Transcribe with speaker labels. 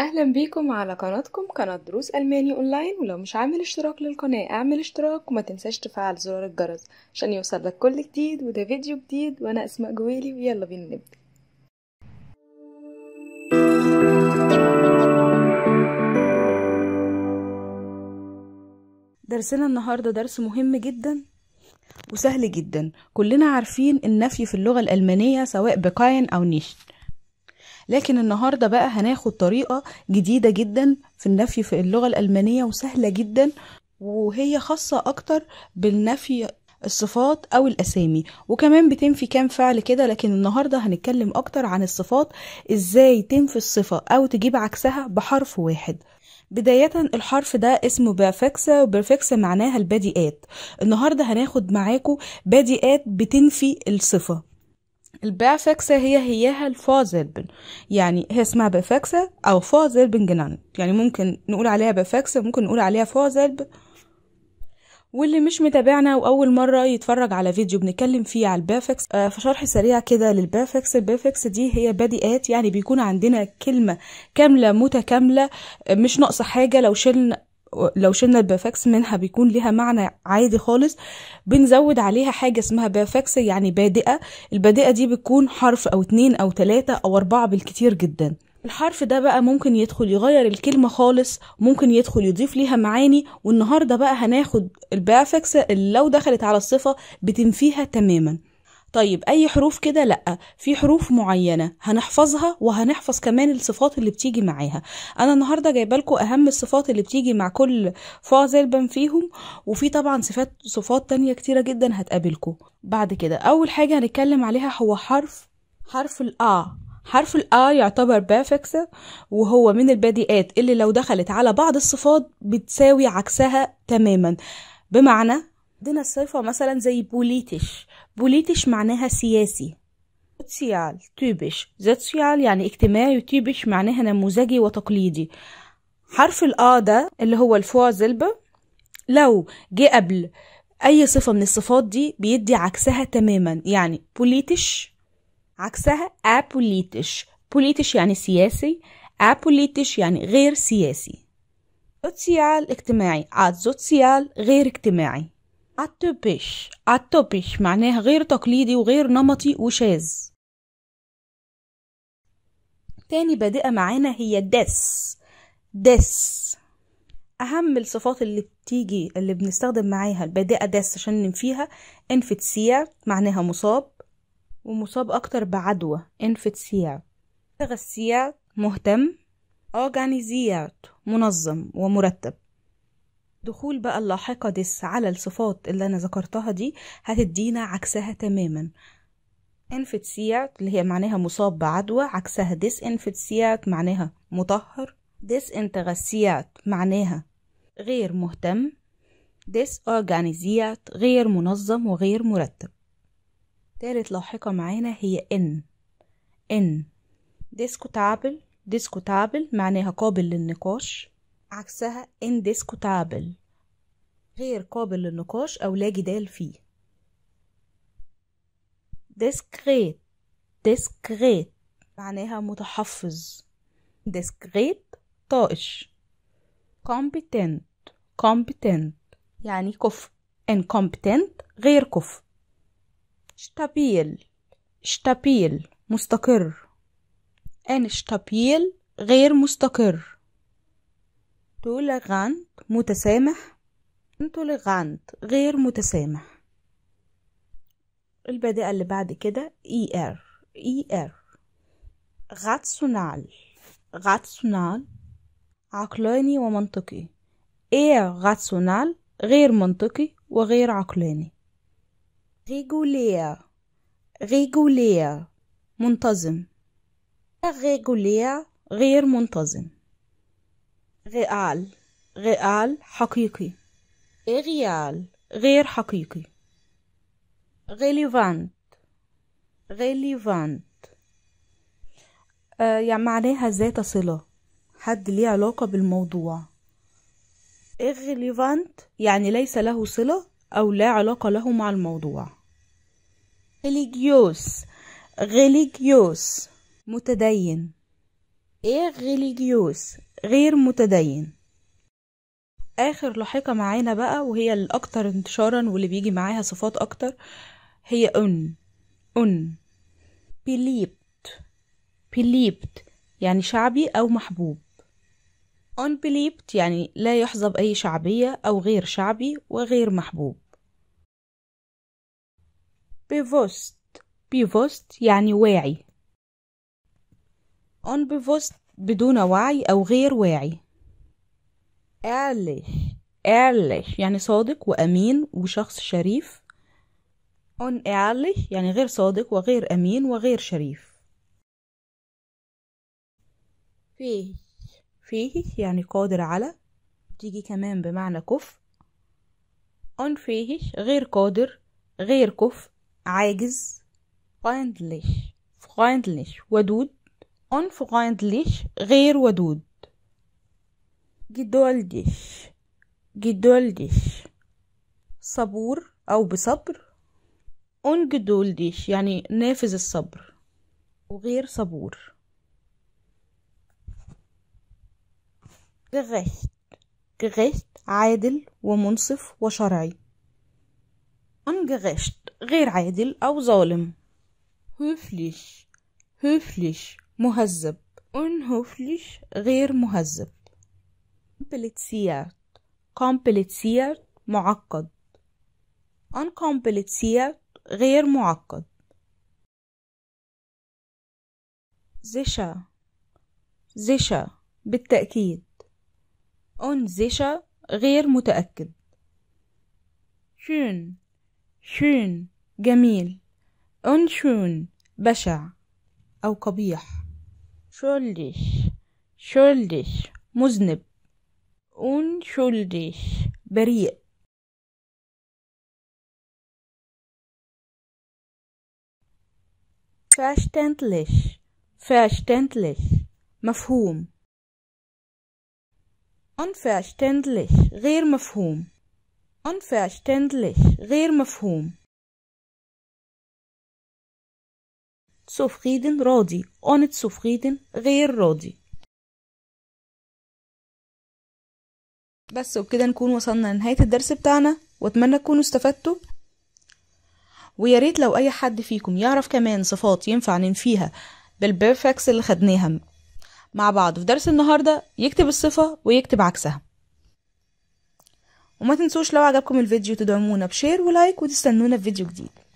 Speaker 1: اهلا بيكم على قناتكم قناة دروس الماني اونلاين ولو مش عامل اشتراك للقناة اعمل اشتراك وما تنساش تفعل زرار الجرس عشان يوصل لك كل جديد وده فيديو جديد وانا اسماء جويلي ويلا بينا نبدأ درسنا النهاردة درس مهم جدا وسهل جدا كلنا عارفين النفي في اللغة الألمانية سواء بقاين أو نيشت لكن النهارده بقى هناخد طريقه جديده جدا في النفي في اللغه الالمانيه وسهله جدا وهي خاصه اكتر بالنفي الصفات او الاسامي وكمان بتنفي كام فعل كده لكن النهارده هنتكلم اكتر عن الصفات ازاي تنفي الصفه او تجيب عكسها بحرف واحد بداية الحرف ده اسمه بافكسا وبرفكسا معناها البديئات النهاردة هناخد معاكو بديئات بتنفي الصفة البافكسة هي هياها بن يعني هي اسمها بافكسة أو بن جنان يعني ممكن نقول عليها بافكسة ممكن نقول عليها فازلب واللي مش متابعنا وأول مرة يتفرج على فيديو بنتكلم فيه على البافكس آه فشرح سريع كده للبافكس البافكس دي هي بادئات يعني بيكون عندنا كلمة كاملة متكاملة آه، مش ناقصة حاجة لو شلنا لو شلنا البافاكس منها بيكون ليها معنى عادي خالص بنزود عليها حاجة اسمها بافاكس يعني بادئة البادئة دي بتكون حرف أو اتنين أو تلاتة أو أربعة بالكتير جدا الحرف ده بقى ممكن يدخل يغير الكلمة خالص ممكن يدخل يضيف ليها معاني والنهاردة بقى هناخد البافكس اللي لو دخلت على الصفة بتنفيها تماما طيب أي حروف كده لأ في حروف معينة هنحفظها وهنحفظ كمان الصفات اللي بتيجي معاها أنا النهاردة جايبة لكم أهم الصفات اللي بتيجي مع كل فعزلبا فيهم وفي طبعا صفات صفات تانية كتيرة جدا هتقابلكم بعد كده أول حاجة هنتكلم عليها هو حرف حرف الأ حرف الآ يعتبر بافكس وهو من البادئات اللي لو دخلت على بعض الصفات بتساوي عكسها تماما بمعنى عندنا صفة مثلا زي بوليتش بوليتش معناها سياسي سوسيال تيبش زيت سوسيال يعني اجتماعي وتيبش معناها نموذجي وتقليدي حرف الآ ده اللي هو زلب لو جه قبل أي صفة من الصفات دي بيدي عكسها تماما يعني بوليتش عكسها أبوليتش بوليتش يعني سياسي أبوليتش يعني غير سياسي سوسيال اجتماعي عاد آه، سوسيال غير اجتماعي أتوبيش أتوبيش معناها غير تقليدي وغير نمطي وشاذ تاني بادئة معانا هي دس دس أهم الصفات اللي بتيجي اللي بنستخدم معاها البادئة دس عشان ننفيها انفتسيع معناها مصاب ومصاب أكتر بعدوى انفتسيع تغسيع مهتم أورجانيزيات منظم ومرتب دخول بقى اللاحقة ديس على الصفات اللي أنا ذكرتها دي هتدينا عكسها تماما انفتسيات اللي هي معناها مصاب بعدوى عكسها ديس انفتسيات معناها مطهر ديس انتغسيات معناها غير مهتم ديس اورجانيزيعت غير منظم وغير مرتب تالت لاحقة معانا هي ان ان ديسكوتابل ديسكوتابل معناها قابل للنقاش عكسها انديسكوتابل غير قابل للنقاش أو لا جدال فيه discreet discreet معناها متحفظ discreet طائش competent competent يعني كفء incompetent غير كفء stabil stabil مستقر instabil غير مستقر تولغانت متسامح تولغانت غير متسامح البادئة اللي بعد كده إي إر إي إر غاتسونال غاتسونال عقلاني ومنطقي إير غاتسونال غير منطقي وغير عقلاني ريغوليا ريغوليا منتظم ريغوليا غير منتظم غيال غيال حقيقي إغيال غير حقيقي غيليفانت relevant آه يعني معناها ذات صلة حد ليه علاقة بالموضوع إغليفانت يعني ليس له صلة أو لا علاقة له مع الموضوع religious religious متدين irreligious غير متدين اخر لاحقة معانا بقى وهي الاكتر انتشارا واللي بيجي معاها صفات اكتر هي ان ان بليبت بليبت يعني شعبي او محبوب بليبت يعني لا يحظى بأي شعبية أو غير شعبي وغير محبوب بيفوست بيفوست يعني واعي بيفوست بدون وعي أو غير واعي ehrlich ehrlich يعني صادق وأمين وشخص شريف unehrlich يعني غير صادق وغير أمين وغير شريف فيه فيه يعني قادر على تيجي كمان بمعنى كف unfähig غير قادر غير كف عاجز freundlich freundlich ودود unfreundlich غير ودود geduldig geduldig صبور أو بصبر ungeduldig يعني نافذ الصبر وغير صبور gerecht gerecht عادل ومنصف وشرعي ungerecht غير عادل أو ظالم höflich höflich مهذب unhöflich غير مهذب kompliziert kompliziert معقد unkompliziert غير معقد زشا زشا بالتأكيد أون زشا غير متأكد شون شون جميل أون شون بشع أو قبيح schuldig, schuldig, muznib, unschuldig, بريء verständlich, verständlich, مفهوم unverständlich, غير مفهوم unverständlich, غير مفهوم سفخيد راضي أونت سفخيد غير راضي بس وبكده نكون وصلنا لنهاية الدرس بتاعنا واتمنى تكونوا استفدتوا ويا ريت لو اي حد فيكم يعرف كمان صفات ينفع ننفيها بالبيرفكس اللي خدناها مع بعض في درس النهاردة يكتب الصفة ويكتب عكسها وما تنسوش لو عجبكم الفيديو تدعمونا بشير ولايك وتستنونا في فيديو جديد